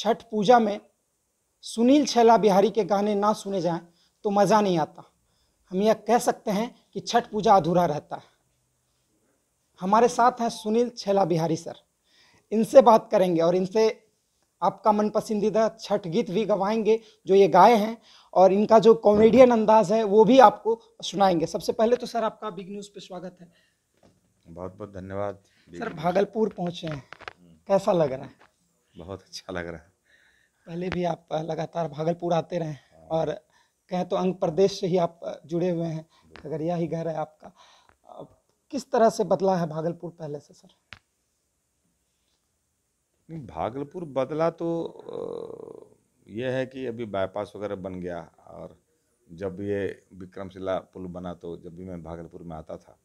छठ पूजा में सुनील छैला बिहारी के गाने ना सुने जाएं तो मज़ा नहीं आता हम यह कह सकते हैं कि छठ पूजा अधूरा रहता है हमारे साथ हैं सुनील छैला बिहारी सर इनसे बात करेंगे और इनसे आपका मन पसंदीदा छठ गीत भी गवाएंगे जो ये गाए हैं और इनका जो कॉमेडियन अंदाज है वो भी आपको सुनाएंगे सबसे पहले तो सर आपका बिग न्यूज़ पे स्वागत है बहुत बहुत धन्यवाद सर भागलपुर पहुंचे हैं हम्म। कैसा लग रहा है बहुत अच्छा लग रहा है पहले भी आप लगातार भागलपुर आते रहे और कहें तो अंग प्रदेश से ही आप जुड़े हुए हैं खगड़िया ही घर है आपका किस तरह से बदला है भागलपुर पहले से सर भागलपुर बदला तो यह है कि अभी बाईपास वगैरह बन गया और जब ये विक्रमशिला पुल बना तो जब भी मैं भागलपुर में आता था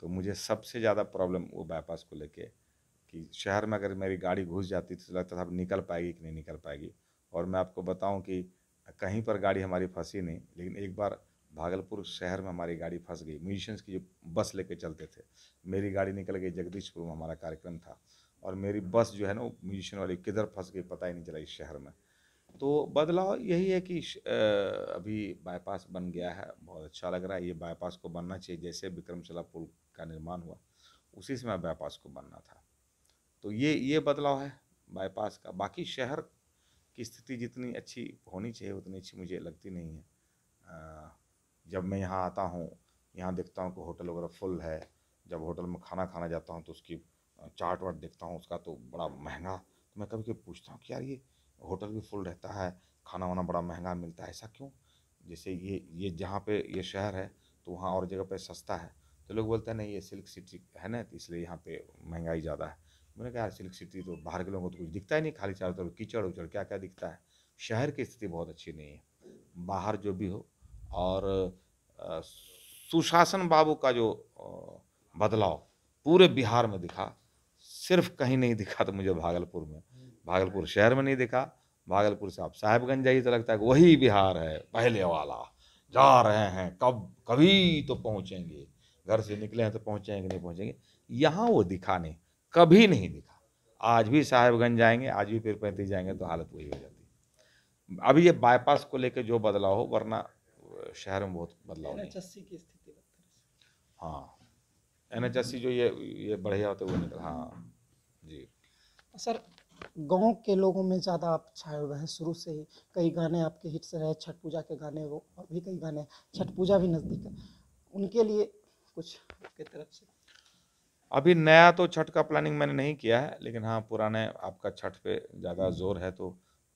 तो मुझे सबसे ज़्यादा प्रॉब्लम वो बाईपास को लेके कि शहर में अगर मेरी गाड़ी घुस जाती तो लगता था अब निकल पाएगी कि नहीं निकल पाएगी और मैं आपको बताऊं कि कहीं पर गाड़ी हमारी फंसी नहीं लेकिन एक बार भागलपुर शहर में हमारी गाड़ी फंस गई म्यूजिशंस की जो बस लेके चलते थे मेरी गाड़ी निकल गई जगदीशपुर में हमारा कार्यक्रम था और मेरी बस जो है ना म्यूजिशियन वाली किधर फंस गई पता ही नहीं चला इस शहर में तो बदलाव यही है कि अभी बाईपास बन गया है बहुत अच्छा लग रहा है ये बाईपास को बनना चाहिए जैसे विक्रमशिला पुल का निर्माण हुआ उसी समय बाईपास को बनना था तो ये ये बदलाव है बाईपास का बाकी शहर की स्थिति जितनी अच्छी होनी चाहिए उतनी अच्छी मुझे लगती नहीं है जब मैं यहाँ आता हूँ यहाँ देखता हूँ कि होटल वगैरह फुल है जब होटल में खाना खाना जाता हूँ तो उसकी चाट वाट देखता हूँ उसका तो बड़ा महंगा तो मैं कभी कभी पूछता हूँ कि यार ये होटल भी फुल रहता है खाना वाना बड़ा महंगा मिलता है ऐसा क्यों जैसे ये ये जहाँ पे ये शहर है तो वहाँ और जगह पे सस्ता है तो लोग बोलते हैं नहीं ये सिल्क सिटी है ना तो इसलिए यहाँ पे महंगाई ज़्यादा है मैंने कहा सिल्क सिटी तो बाहर के लोगों को तो कुछ दिखता ही नहीं खाली चारों तरफ कीचड़ उचड़ क्या क्या दिखता है शहर की स्थिति बहुत अच्छी नहीं है बाहर जो भी हो और सुशासन बाबू का जो बदलाव पूरे बिहार में दिखा सिर्फ कहीं नहीं दिखा तो मुझे भागलपुर में भागलपुर शहर में नहीं दिखा भागलपुर से आप साहेबगंज जाइए तो लगता है वही बिहार है पहले वाला जा रहे हैं कब कभी तो पहुँचेंगे घर से निकले हैं तो पहुँचेंगे नहीं पहुँचेंगे यहाँ वो दिखा नहीं कभी नहीं दिखा आज भी साहेबगंज जाएंगे आज भी पीर पैंतीस जाएंगे तो हालत वही हो जाती है अभी ये बाईपास को लेकर जो बदलाव हो वरना शहर में बहुत बदलाव नहीं की स्थिति हाँ एन एच जो ये ये बढ़िया होते वो निकल हाँ जी सर गांव के लोगों में ज़्यादा आप छाए हुए हैं शुरू से ही कई गाने आपके हिट्स रहे छठ पूजा के गाने वो और भी कई गाने छठ पूजा भी नज़दीक है उनके लिए कुछ आपके तरफ से अभी नया तो छठ का प्लानिंग मैंने नहीं किया है लेकिन हाँ पुराने आपका छठ पे ज़्यादा हम्म। जोर है तो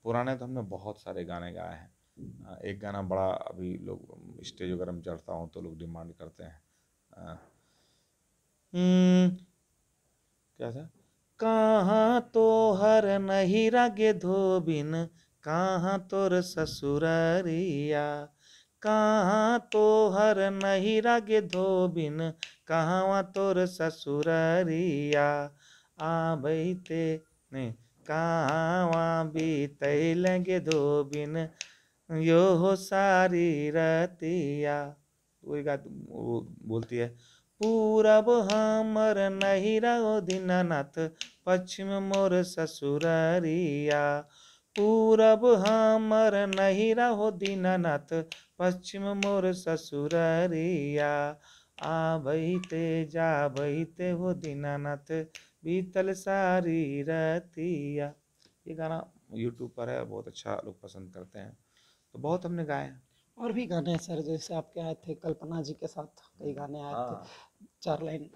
पुराने तो हमने बहुत सारे गाने गाए हैं एक गाना बड़ा अभी लोग स्टेज वगैरह में चढ़ता हूँ तो लोग डिमांड करते हैं हम्म, क्या था कहाँ तो हर नहीं रगे धोबिन कहाँ तोर ससुररिया कहाँ तोहर नहीं गे धोबिन कहाँ तोर ससुररिया आबैते ने कहवा बीतैल गे धोबिन यो हो सारी रतिया वही गात वो बोलती है पूरब हमर रहो दीनानाथ पश्चिम मोर ससुररिया पूरब हमर नहीं रहो दीनानाथ पश्चिम मोर ससुररिया आ बहते जा बहते हो दीनानाथ बीतल सारी रतिया ये गाना यूट्यूब पर है बहुत अच्छा लोग पसंद करते हैं तो बहुत हमने गाए और भी गाने हैं सर जैसे आपके आए थे कल्पना जी के साथ कई गाने आए हाँ। थे चार लाइन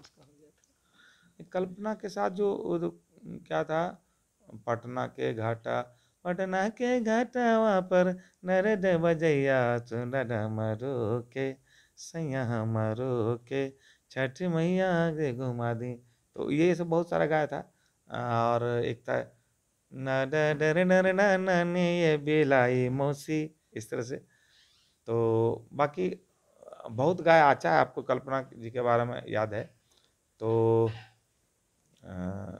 कल्पना के साथ जो तो क्या था पटना के घाटा पटना के घाटावा पर नर दे बजैया सुन मरो के सैया मरो के छठ मैया के घुमा दी तो ये सब बहुत सारा गाया था और एक था न डर नर ये बिलाई मौसी इस तरह से तो बाकी बहुत गाया अच्छा है आपको कल्पना जी के बारे में याद है तो आ,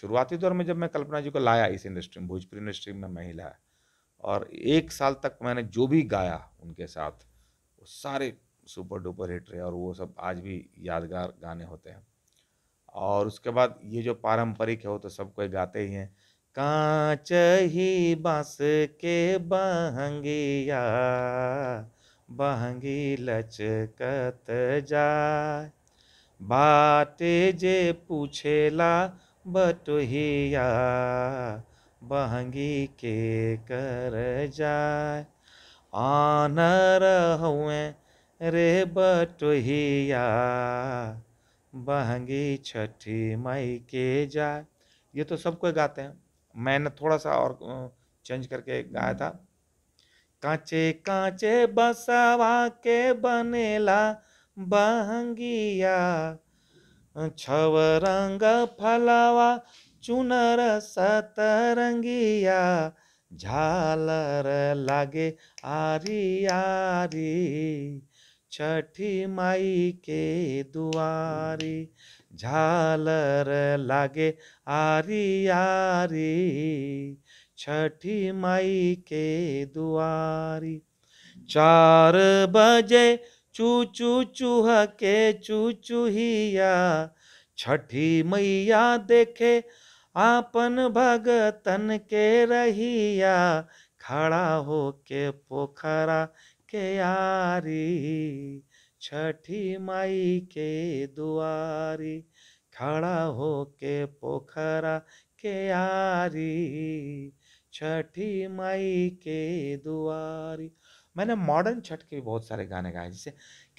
शुरुआती दौर में जब मैं कल्पना जी को लाया इस इंडस्ट्री में भोजपुरी इंडस्ट्री में महिला और एक साल तक मैंने जो भी गाया उनके साथ वो सारे सुपर डुपर हिट रहे और वो सब आज भी यादगार गाने होते हैं और उसके बाद ये जो पारंपरिक है वो तो सब कोई गाते ही हैं कांच ही बांस के बहंगिया बहंगी लचकत जा बाटे जे पूछेला बटुहिया बहंगी के कर जाए आन रहुए रे बटुहिया बहंगी छठी मई के जाए ये तो सब कोई गाते हैं मैंने थोड़ा सा और चेंज करके गाया था कांचे कांचे बसवा के बनेला बहंगिया छवरंग फलावा चुनर सतरंगिया झालर लागे आरी आरी छठी माई के दुआरी झालर लागे आरी आरी छठी माई के दुआरी चार बजे चू चू चूह के चू चूहिया छठी मैया देखे आपन भगतन के रहिया खड़ा हो के पोखरा के यारी छठी माई के दुआरी खड़ा हो के पोखरा के यारी छठी माई के दुआरी मैंने मॉडर्न छठ के भी बहुत सारे गाने गाए जैसे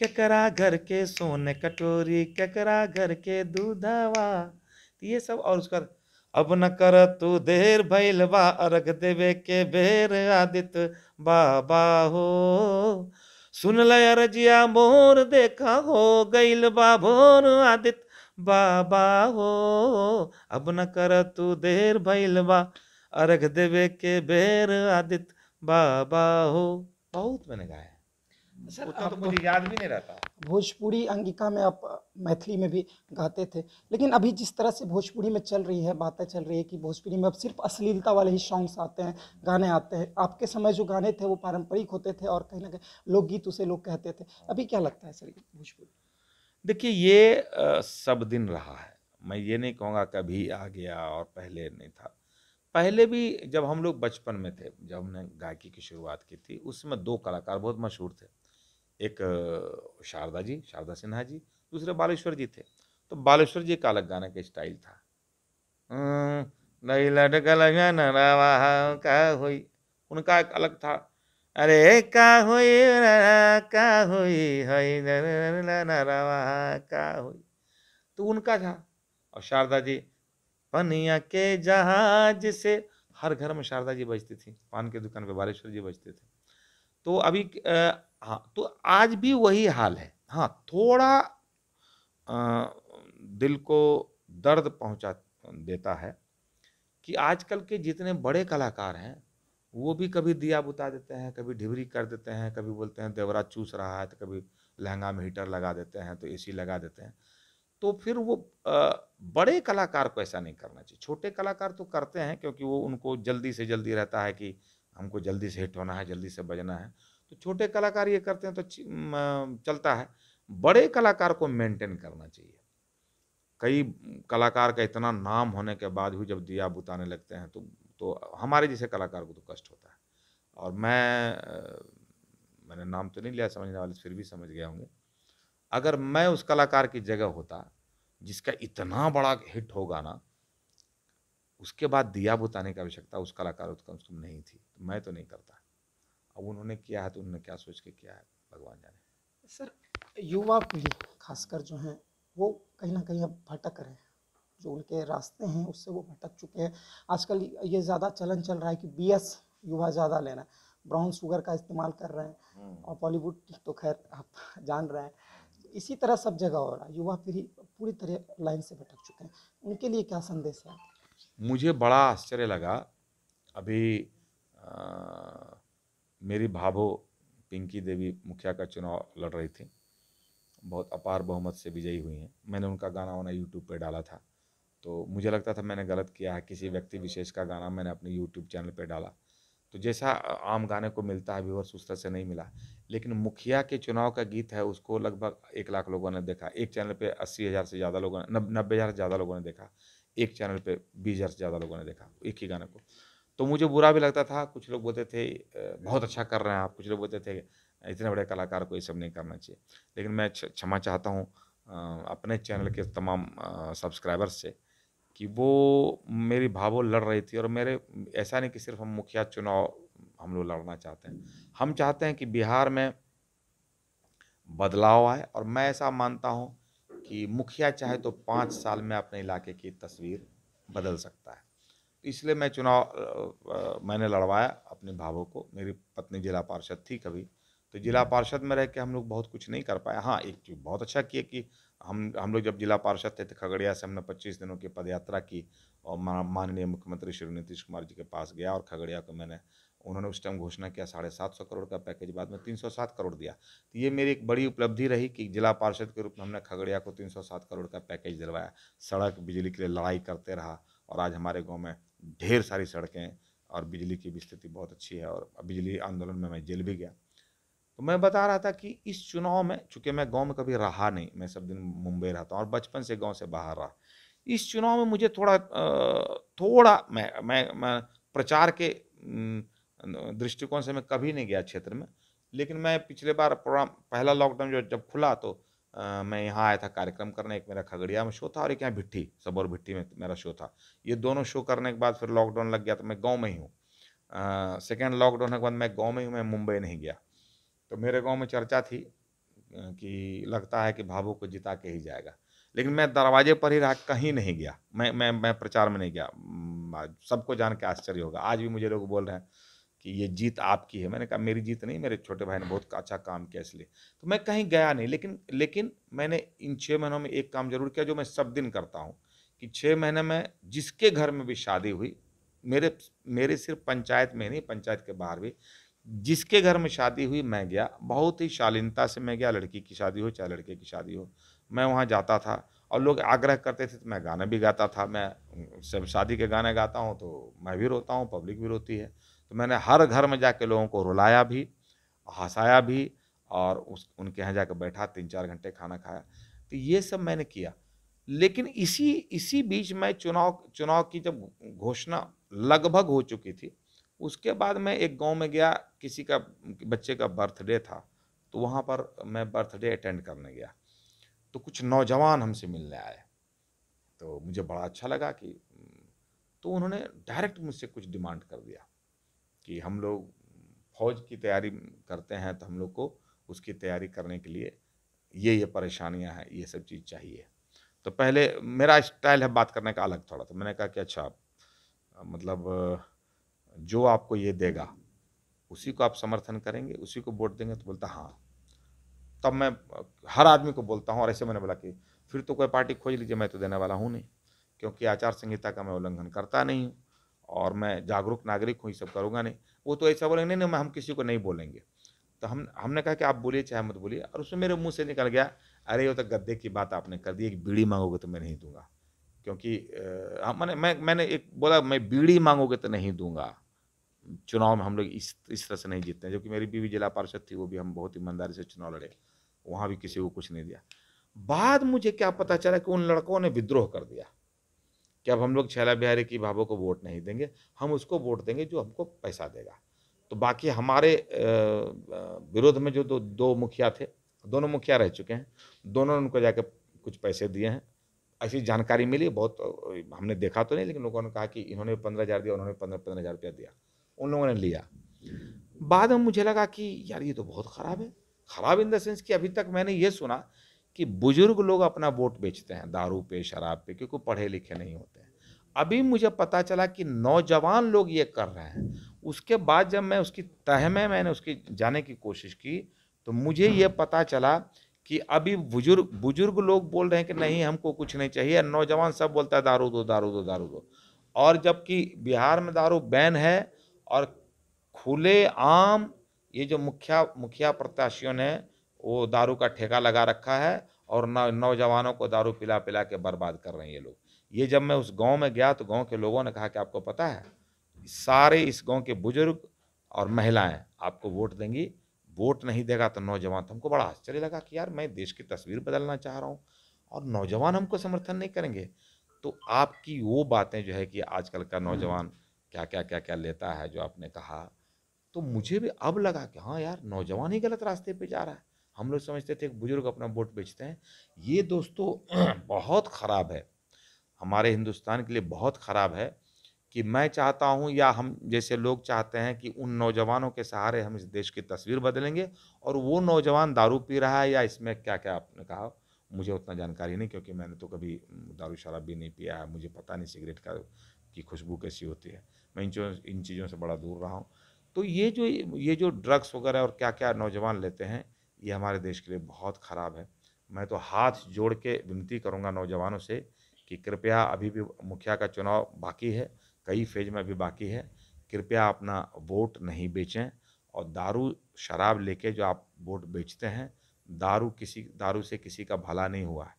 ककरा घर के सोने कटोरी ककरा घर के दूधावा तो ये सब और उसका अब न कर तू देर भैल बा अर्घ देवे के बेर आदित बाबा हो सुन ल मोर देखा हो गैल बा भोर आदित बाबा हो अब न कर तू देर भैल बा अर्घ देवे के बेर आदित बाबा हो बहुत मैंने गाया सर उतना तो मुझे याद भी नहीं रहता भोजपुरी अंगिका में आप मैथिली में भी गाते थे लेकिन अभी जिस तरह से भोजपुरी में चल रही है बातें चल रही है कि भोजपुरी में अब सिर्फ अश्लीलता वाले ही सॉन्ग्स आते हैं गाने आते हैं आपके समय जो गाने थे वो पारंपरिक होते थे और कहीं ना कहीं लोकगीत उसे लोग कहते थे अभी क्या लगता है सर भोजपुरी देखिए ये सब दिन रहा है मैं ये नहीं कहूँगा कभी आ गया और पहले नहीं था पहले भी जब हम लोग बचपन में थे जब हमने गायकी की शुरुआत की थी उसमें दो कलाकार बहुत मशहूर थे एक शारदा जी शारदा सिन्हा जी दूसरे बालेश्वर जी थे तो बालेश्वर जी का अलग गाने का स्टाइल था का हुई उनका एक अलग था अरे का हुई का हुई हई का हुई तो उनका था और शारदा जी पनिया के जहाज से हर घर में शारदा जी बजती थी पान की दुकान पे बालेश्वर जी बजते थे तो अभी हाँ तो आज भी वही हाल है हाँ थोड़ा आ, दिल को दर्द पहुंचा देता है कि आजकल के जितने बड़े कलाकार हैं वो भी कभी दिया बुता देते हैं कभी ढिबरी कर देते हैं कभी बोलते हैं देवरा चूस रहा है तो कभी लहंगा में हीटर लगा देते हैं तो एसी लगा देते हैं तो फिर वो बड़े कलाकार को ऐसा नहीं करना चाहिए छोटे कलाकार तो करते हैं क्योंकि वो उनको जल्दी से जल्दी रहता है कि हमको जल्दी से हिट होना है जल्दी से बजना है तो छोटे कलाकार ये करते हैं तो चलता है बड़े कलाकार को मेंटेन करना चाहिए कई कलाकार का इतना नाम होने के बाद भी जब दिया बुताने लगते हैं तो तो हमारे जैसे कलाकार को तो कष्ट होता है और मैं मैंने नाम तो नहीं लिया समझने वाले फिर भी समझ गया हूँ अगर मैं उस कलाकार की जगह होता जिसका इतना बड़ा हिट होगा ना उसके बाद दिया बुताने की आवश्यकता उस कलाकार कम से कम नहीं थी तो मैं तो नहीं करता अब उन्होंने किया है तो उन्होंने क्या सोच के किया है भगवान जाने सर युवा पीढ़ी खासकर जो है वो कहीं ना कहीं अब भटक रहे हैं जो उनके रास्ते हैं उससे वो भटक चुके हैं आजकल ये ज़्यादा चलन चल रहा है कि बी युवा ज़्यादा लेना ब्राउन शुगर का इस्तेमाल कर रहे हैं हम्म। और बॉलीवुड तो खैर आप जान रहे हैं इसी तरह सब जगह हो रहा है युवा पीढ़ी पूरी तरह लाइन से भटक चुके हैं उनके लिए क्या संदेश है मुझे बड़ा आश्चर्य लगा अभी आ, मेरी भाभो पिंकी देवी मुखिया का चुनाव लड़ रही थी बहुत अपार बहुमत से विजयी हुई हैं मैंने उनका गाना वाना यूट्यूब पर डाला था तो मुझे लगता था मैंने गलत किया है किसी व्यक्ति विशेष का गाना मैंने अपने यूट्यूब चैनल पर डाला तो जैसा आम गाने को मिलता है व्यूवर्स उस तरह से नहीं मिला लेकिन मुखिया के चुनाव का गीत है उसको लगभग एक लाख लोगों ने देखा एक चैनल पे अस्सी हज़ार से ज़्यादा लोगों ने नब्बे हज़ार से ज़्यादा लोगों ने देखा एक चैनल पे बीस हज़ार से ज़्यादा लोगों ने देखा एक ही गाने को तो मुझे बुरा भी लगता था कुछ लोग बोलते थे बहुत अच्छा कर रहे हैं आप कुछ लोग बोलते थे इतने बड़े कलाकार को ये सब नहीं करना चाहिए लेकिन मैं क्षमा चाहता हूँ अपने चैनल के तमाम सब्सक्राइबर्स से कि वो मेरी भावो लड़ रही थी और मेरे ऐसा नहीं कि सिर्फ हम मुखिया चुनाव हम लोग लड़ना चाहते हैं हम चाहते हैं कि बिहार में बदलाव आए और मैं ऐसा मानता हूँ कि मुखिया चाहे तो पाँच साल में अपने इलाके की तस्वीर बदल सकता है इसलिए मैं चुनाव मैंने लड़वाया अपने भावों को मेरी पत्नी जिला पार्षद थी कभी तो जिला हम्म। पार्षद में रह के हम लोग बहुत कुछ नहीं कर पाए हाँ एक चीज़ बहुत अच्छा किया कि हम हम लोग जब जिला पार्षद थे तो खगड़िया से हमने 25 दिनों की पदयात्रा की और माननीय मुख्यमंत्री श्री नीतीश कुमार जी के पास गया और खगड़िया को मैंने उन्होंने उस टाइम घोषणा किया साढ़े सात सौ करोड़ का पैकेज बाद में तीन सौ सात करोड़ दिया तो ये मेरी एक बड़ी उपलब्धि रही कि जिला पार्षद के रूप में हमने खगड़िया को तीन सौ सात करोड़ का पैकेज दिलवाया सड़क बिजली के लिए लड़ाई करते रहा और आज हमारे गाँव में ढेर सारी सड़कें और बिजली की भी स्थिति बहुत अच्छी है और बिजली आंदोलन में मैं जेल भी गया तो मैं बता रहा था कि इस चुनाव में चूंकि मैं गांव में कभी रहा नहीं मैं सब दिन मुंबई रहता हूँ और बचपन से गांव से बाहर रहा इस चुनाव में मुझे थोड़ा थोड़ा मैं मैं मैं प्रचार के दृष्टिकोण से मैं कभी नहीं गया क्षेत्र में लेकिन मैं पिछले बार प्रोग्राम पहला लॉकडाउन जो जब खुला तो आ, मैं यहाँ आया था कार्यक्रम करने एक मेरा खगड़िया में शो था और एक यहाँ भिट्टी सबौर भिट्टी में मेरा शो था ये दोनों शो करने के बाद फिर लॉकडाउन लग गया तो मैं गाँव में ही हूँ सेकेंड लॉकडाउन के बाद मैं गाँव में ही हूँ मैं मुंबई नहीं गया तो मेरे गांव में चर्चा थी कि लगता है कि भाभू को जिता के ही जाएगा लेकिन मैं दरवाजे पर ही रहा कहीं नहीं गया मैं मैं मैं प्रचार में नहीं गया सबको जान के आश्चर्य होगा आज भी मुझे लोग बोल रहे हैं कि ये जीत आपकी है मैंने कहा मेरी जीत नहीं मेरे छोटे भाई ने बहुत अच्छा काम किया इसलिए तो मैं कहीं गया नहीं लेकिन लेकिन मैंने इन छः महीनों में एक काम जरूर किया जो मैं सब दिन करता हूँ कि छः महीने में जिसके घर में भी शादी हुई मेरे मेरे सिर्फ पंचायत में नहीं पंचायत के बाहर भी जिसके घर में शादी हुई मैं गया बहुत ही शालीनता से मैं गया लड़की की शादी हो चाहे लड़के की शादी हो मैं वहाँ जाता था और लोग आग्रह करते थे तो मैं गाना भी गाता था मैं सब शादी के गाने गाता हूँ तो मैं भी रोता हूँ पब्लिक भी रोती है तो मैंने हर घर में जाके लोगों को रुलाया भी हंसाया भी और उस उनके यहाँ जाकर बैठा तीन चार घंटे खाना खाया तो ये सब मैंने किया लेकिन इसी इसी बीच में चुनाव चुनाव की जब घोषणा लगभग हो चुकी थी उसके बाद मैं एक गांव में गया किसी का बच्चे का बर्थडे था तो वहाँ पर मैं बर्थडे अटेंड करने गया तो कुछ नौजवान हमसे मिलने आए तो मुझे बड़ा अच्छा लगा कि तो उन्होंने डायरेक्ट मुझसे कुछ डिमांड कर दिया कि हम लोग फौज की तैयारी करते हैं तो हम लोग को उसकी तैयारी करने के लिए ये ये परेशानियां हैं ये सब चीज़ चाहिए तो पहले मेरा स्टाइल है बात करने का अलग थोड़ा तो मैंने कहा कि अच्छा मतलब जो आपको ये देगा उसी को आप समर्थन करेंगे उसी को वोट देंगे तो बोलता हाँ तब मैं हर आदमी को बोलता हूँ और ऐसे मैंने बोला कि फिर तो कोई पार्टी खोज लीजिए मैं तो देने वाला हूँ नहीं क्योंकि आचार संहिता का मैं उल्लंघन करता नहीं हूँ और मैं जागरूक नागरिक हूँ ये सब करूँगा नहीं वो तो ऐसा बोलेंगे नहीं नहीं हम किसी को नहीं बोलेंगे तो हम हमने कहा कि आप बोलिए चाहे मत बोलिए और उसमें मेरे मुंह से निकल गया अरे वो तो गद्दे की बात आपने कर दी एक बीड़ी मांगोगे तो मैं नहीं दूंगा क्योंकि हाँ, मैंने मैं मैंने एक बोला मैं बीड़ी मांगोगे तो नहीं दूंगा चुनाव में हम लोग इस इस तरह से नहीं जीतते हैं जबकि मेरी बीवी जिला पार्षद थी वो भी हम बहुत ईमानदारी से चुनाव लड़े वहाँ भी किसी को कुछ नहीं दिया बाद मुझे क्या पता चला कि उन लड़कों ने विद्रोह कर दिया कि अब हम लोग छैला बिहारी की भाभों को वोट नहीं देंगे हम उसको वोट देंगे जो हमको पैसा देगा तो बाकी हमारे विरोध में जो दो दो मुखिया थे दोनों मुखिया रह चुके हैं दोनों ने उनको जाकर कुछ पैसे दिए हैं ऐसी जानकारी मिली बहुत हमने देखा तो नहीं लेकिन लोगों ने कहा कि इन्होंने पंद्रह हज़ार दिया उन्होंने पंद्रह पंद्रह हज़ार रुपया दिया उन लोगों ने लिया बाद में मुझे लगा कि यार ये तो बहुत ख़राब है ख़राब इन द सेंस कि अभी तक मैंने ये सुना कि बुजुर्ग लोग अपना वोट बेचते हैं दारू पे शराब पे क्योंकि पढ़े लिखे नहीं होते हैं अभी मुझे पता चला कि नौजवान लोग ये कर रहे हैं उसके बाद जब मैं उसकी तह में मैंने उसकी जाने की कोशिश की तो मुझे ये पता चला कि अभी बुजुर्ग बुजुर्ग लोग बोल रहे हैं कि नहीं हमको कुछ नहीं चाहिए नौजवान सब बोलता है दारू दो दारू दो दारू दो और जबकि बिहार में दारू बैन है और खुले आम ये जो मुखिया मुखिया प्रत्याशियों ने वो दारू का ठेका लगा रखा है और नौजवानों को दारू पिला पिला के बर्बाद कर रहे हैं ये लोग ये जब मैं उस गांव में गया तो गांव के लोगों ने कहा कि आपको पता है सारे इस गांव के बुजुर्ग और महिलाएं आपको वोट देंगी वोट नहीं देगा तो नौजवान तो हमको बड़ा आश्चर्य लगा कि यार मैं देश की तस्वीर बदलना चाह रहा हूँ और नौजवान हमको समर्थन नहीं करेंगे तो आपकी वो बातें जो है कि आजकल का हम्म। नौजवान क्या क्या क्या क्या लेता है जो आपने कहा तो मुझे भी अब लगा कि हाँ यार नौजवान ही गलत रास्ते पे जा रहा है हम लोग समझते थे बुजुर्ग अपना वोट बेचते हैं ये दोस्तों बहुत ख़राब है हमारे हिंदुस्तान के लिए बहुत ख़राब है कि मैं चाहता हूँ या हम जैसे लोग चाहते हैं कि उन नौजवानों के सहारे हम इस देश की तस्वीर बदलेंगे और वो नौजवान दारू पी रहा है या इसमें क्या क्या आपने कहा मुझे उतना जानकारी नहीं क्योंकि मैंने तो कभी दारू शराब भी नहीं पिया है मुझे पता नहीं सिगरेट का की खुशबू कैसी होती है मैं इन चीज़ों इन चीज़ों से बड़ा दूर रहा हूँ तो ये जो ये जो ड्रग्स वगैरह और क्या क्या नौजवान लेते हैं ये हमारे देश के लिए बहुत ख़राब है मैं तो हाथ जोड़ के विनती करूँगा नौजवानों से कि कृपया अभी भी मुखिया का चुनाव बाकी है कई फेज में अभी बाकी है कृपया अपना वोट नहीं बेचें और दारू शराब लेके जो आप वोट बेचते हैं दारू किसी दारू से किसी का भला नहीं हुआ है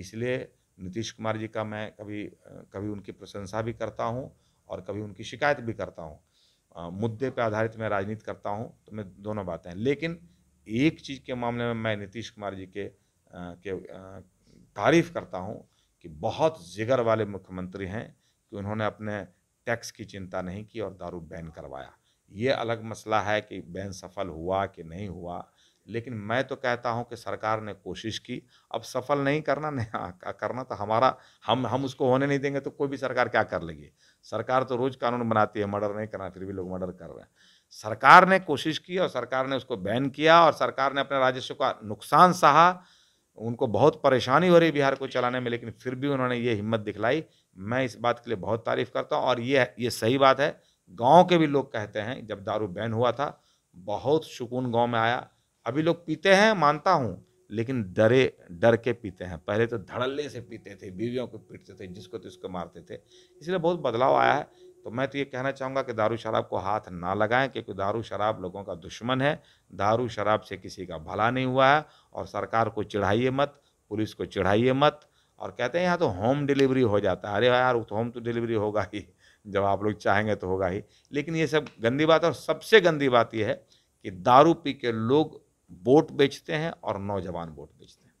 इसलिए नीतीश कुमार जी का मैं कभी कभी उनकी प्रशंसा भी करता हूँ और कभी उनकी शिकायत भी करता हूँ मुद्दे पर आधारित मैं राजनीति करता हूँ तो मैं दोनों बातें हैं लेकिन एक चीज़ के मामले में मैं नीतीश कुमार जी के के तारीफ़ करता हूँ कि बहुत जिगर वाले मुख्यमंत्री हैं कि उन्होंने अपने टैक्स की चिंता नहीं की और दारू बैन करवाया ये अलग मसला है कि बैन सफल हुआ कि नहीं हुआ लेकिन मैं तो कहता हूं कि सरकार ने कोशिश की अब सफल नहीं करना नहीं हाँ, करना तो हमारा हम हम उसको होने नहीं देंगे तो कोई भी सरकार क्या कर लेगी सरकार तो रोज़ कानून बनाती है मर्डर नहीं करना फिर भी लोग मर्डर कर रहे हैं सरकार ने कोशिश की और सरकार ने उसको बैन किया और सरकार ने अपने राजस्व का नुकसान सहा उनको बहुत परेशानी हो रही बिहार को चलाने में लेकिन फिर भी उन्होंने ये हिम्मत दिखलाई मैं इस बात के लिए बहुत तारीफ़ करता हूँ और ये ये सही बात है गांव के भी लोग कहते हैं जब दारू बैन हुआ था बहुत सुकून गांव में आया अभी लोग पीते हैं मानता हूँ लेकिन डरे डर के पीते हैं पहले तो धड़ल्ले से पीते थे बीवियों को पीटते थे जिसको तो मारते थे इसलिए बहुत बदलाव आया है तो मैं तो ये कहना चाहूँगा कि दारू शराब को हाथ ना लगाएं क्योंकि दारू शराब लोगों का दुश्मन है दारू शराब से किसी का भला नहीं हुआ है और सरकार को चिढ़ाइए मत पुलिस को चिढ़ाइए मत और कहते हैं यहाँ तो होम डिलीवरी हो जाता है अरे हाँ यार तो होम तो डिलीवरी होगा ही जब आप लोग चाहेंगे तो होगा ही लेकिन ये सब गंदी बात है और सबसे गंदी बात यह है कि दारू पी के लोग वोट बेचते हैं और नौजवान वोट बेचते हैं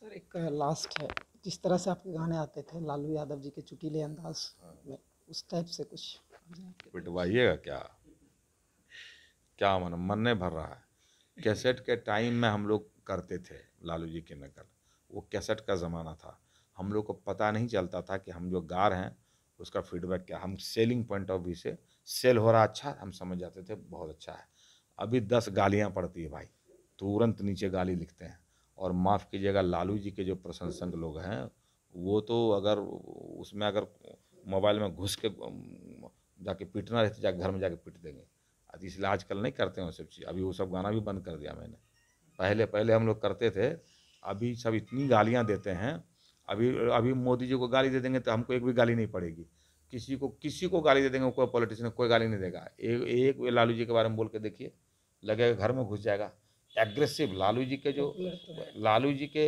सर एक लास्ट है जिस तरह से आपके गाने आते थे लालू यादव जी के चुटीले अंदाज हाँ। में उस टाइप से कुछ पिटवाइएगा क्या क्या मन मन नहीं भर रहा है कैसेट के टाइम में हम लोग करते थे लालू जी की नकल वो कैसेट का ज़माना था हम लोग को पता नहीं चलता था कि हम जो गा रहे हैं उसका फीडबैक क्या हम सेलिंग पॉइंट ऑफ व्यू से सेल हो रहा अच्छा हम समझ जाते थे बहुत अच्छा है अभी दस गालियाँ पड़ती है भाई तुरंत नीचे गाली लिखते हैं और माफ़ कीजिएगा लालू जी के जो प्रशंसक लोग हैं वो तो अगर उसमें अगर मोबाइल में घुस के जाके पीटना रहते जाके घर में जाके पीट देंगे आज इसलिए आजकल नहीं करते हैं वो सब चीज़ अभी वो सब गाना भी बंद कर दिया मैंने पहले पहले हम लोग करते थे अभी सब इतनी गालियाँ देते हैं अभी अभी मोदी जी को गाली दे देंगे तो हमको एक भी गाली नहीं पड़ेगी किसी को किसी को गाली दे देंगे कोई पॉलिटिशियन कोई गाली नहीं देगा एक एक लालू जी के बारे में बोल के देखिए लगेगा घर में घुस जाएगा एग्रेसिव लालू जी के जो लालू जी के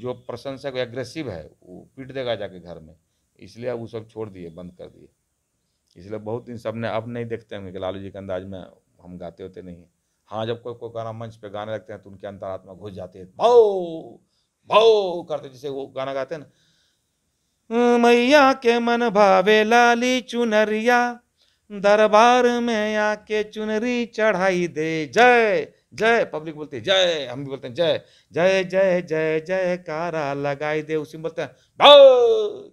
जो प्रशंसक एग्रेसिव है वो पीट देगा जाके घर में इसलिए अब वो सब छोड़ दिए बंद कर दिए इसलिए बहुत दिन सब ने अब नहीं देखते होंगे कि लालू जी के अंदाज में हम गाते होते नहीं हाँ जब कोई कोई गाना मंच पे गाने लगते हैं तो उनके अंतरात्मा घुस जाते हैं भाओ भाओ करते जैसे वो गाना गाते हैं ना हम्म, मैया के मन भावे लाली चुनरिया दरबार में आके चुनरी चढ़ाई दे जय जय पब्लिक बोलती है जय हम भी बोलते हैं जय जय जय जय जय कारा लगाई दे उसी में बोलते हैं भाओ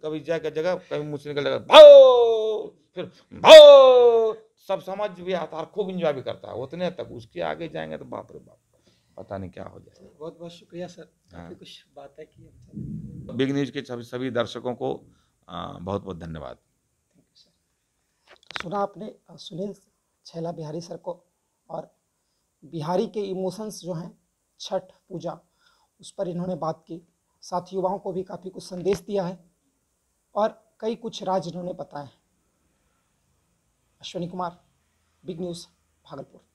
कभी जय का जगह कभी मुझसे निकल जाएगा भाओ फिर भाओ सब समझ भी आता है खूब इंजॉय भी करता है उतने तक उसके आगे जाएंगे तो बाप रे बाप पता नहीं क्या हो जाए बहुत बहुत शुक्रिया सर हाँ। कुछ बातें की बिग न्यूज के सभी सभी दर्शकों को बहुत बहुत धन्यवाद सुना आपने सुनील छैला बिहारी सर को और बिहारी के इमोशंस जो हैं छठ पूजा उस पर इन्होंने बात की साथ युवाओं को भी काफ़ी कुछ संदेश दिया है और कई कुछ राज इन्होंने बताए हैं अश्विनी कुमार बिग न्यूज़ भागलपुर